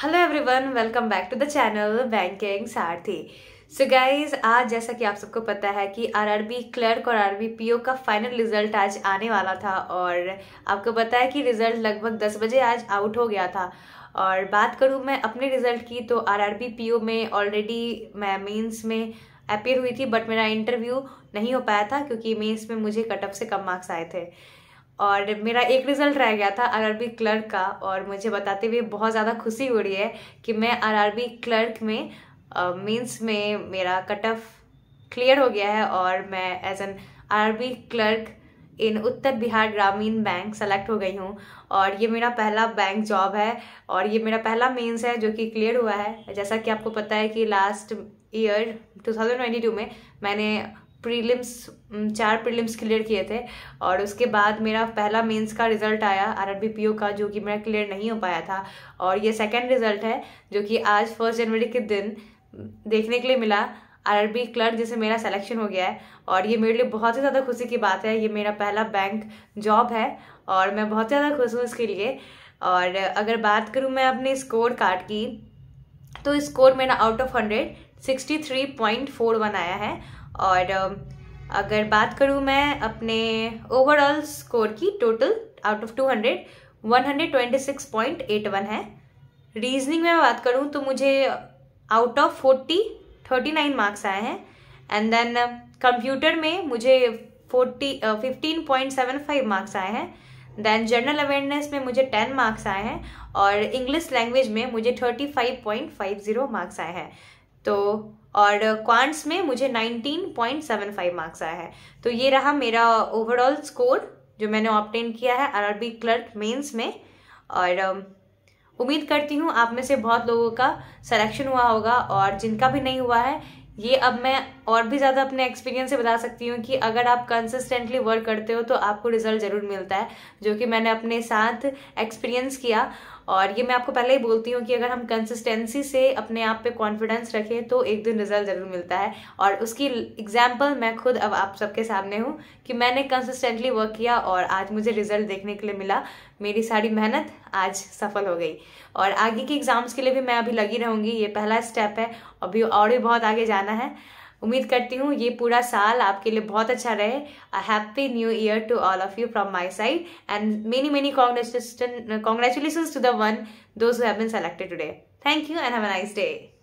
hello everyone welcome back to the channel banking Sarathi so guys आज जैसा कि आप सबको पता है कि आरआरबी क्लर्क और आरआरबी पीओ का फाइनल रिजल्ट आज आने वाला था और आपको पता है कि रिजल्ट लगभग 10 बजे आज आउट हो गया था और बात करूँ मैं अपने रिजल्ट की तो आरआरबी पीओ में ऑलरेडी मैं मीन्स में अपेयर हुई थी बट मेरा इंटरव्यू नहीं हो पाया था क्योंकि मेन्स में मुझे कटअप से कम मार्क्स आए थे और मेरा एक रिज़ल्ट रह गया था आरआरबी क्लर्क का और मुझे बताते हुए बहुत ज़्यादा खुशी हो रही है कि मैं आरआरबी क्लर्क में मीन्स में मेरा कट ऑफ क्लियर हो गया है और मैं as an RRB clerk in Uttar Bihar Gramin bank select हो गई हूँ और ये मेरा पहला बैंक जॉब है और ये मेरा पहला मेंस है जो कि क्लियर हुआ है जैसा कि आपको पता है कि लास्ट ईयर 2022 में मैंने प्रीलिम्स चार प्रीलिम्स क्लियर किए थे और उसके बाद मेरा पहला मेंस का रिज़ल्ट आया आर आरआरबीपीओ का जो कि मेरा क्लियर नहीं हो पाया था और ये सेकंड रिज़ल्ट है जो कि आज फर्स्ट जनवरी के दिन देखने के लिए मिला आरआरबी क्लर्क जिसे मेरा सिलेक्शन हो गया है और ये मेरे लिए बहुत ही ज़्यादा खुशी की बात है ये मेरा पहला बैंक जॉब है और मैं बहुत ज़्यादा खुश हूँ इसके लिए और अगर बात करूँ मैं अपने स्कोर कार्ड की तो स्कोर मेरा out of hundred sixty three point four one आया है और um, अगर बात करूँ मैं अपने ओवरऑल स्कोर की total out of two hundred one hundred twenty six point eight one है रीजनिंग में बात करूँ तो मुझे out of forty thirty nine marks आए हैं एंड देन कंप्यूटर में मुझे forty fifteen point seven five marks आए हैं देन जनरल अवेयरनेस में मुझे टेन मार्क्स आए हैं और इंग्लिश लैंग्वेज में मुझे thirty five point five zero marks आए हैं तो और क्वांट्स में मुझे 19.75 मार्क्स आया है तो ये रहा मेरा ओवरऑल स्कोर जो मैंने ऑप्टेन किया है आरआरबी क्लर्क मेंस में और um, उम्मीद करती हूँ आप में से बहुत लोगों का सिलेक्शन हुआ होगा और जिनका भी नहीं हुआ है ये अब मैं और भी ज़्यादा अपने एक्सपीरियंस से बता सकती हूँ कि अगर आप कंसिस्टेंटली वर्क करते हो तो आपको रिजल्ट ज़रूर मिलता है जो कि मैंने अपने साथ एक्सपीरियंस किया और ये मैं आपको पहले ही बोलती हूँ कि अगर हम कंसिस्टेंसी से अपने आप पे कॉन्फिडेंस रखें तो एक दिन रिजल्ट ज़रूर मिलता है और उसकी एग्जाम्पल मैं खुद अब आप सबके सामने हूँ कि मैंने कंसिस्टेंटली वर्क किया और आज मुझे रिजल्ट देखने के लिए मिला मेरी सारी मेहनत आज सफल हो गई और आगे के एग्ज़ाम्स के लिए भी मैं अभी लगी रहूँगी ये पहला स्टेप है अभी और भी बहुत आगे जाना है उम्मीद करती हूँ ये पूरा साल आपके लिए बहुत अच्छा रहे a happy new year to all of you from my side and many many congratulation congratulation to the one those have been selected today thank you and have a nice day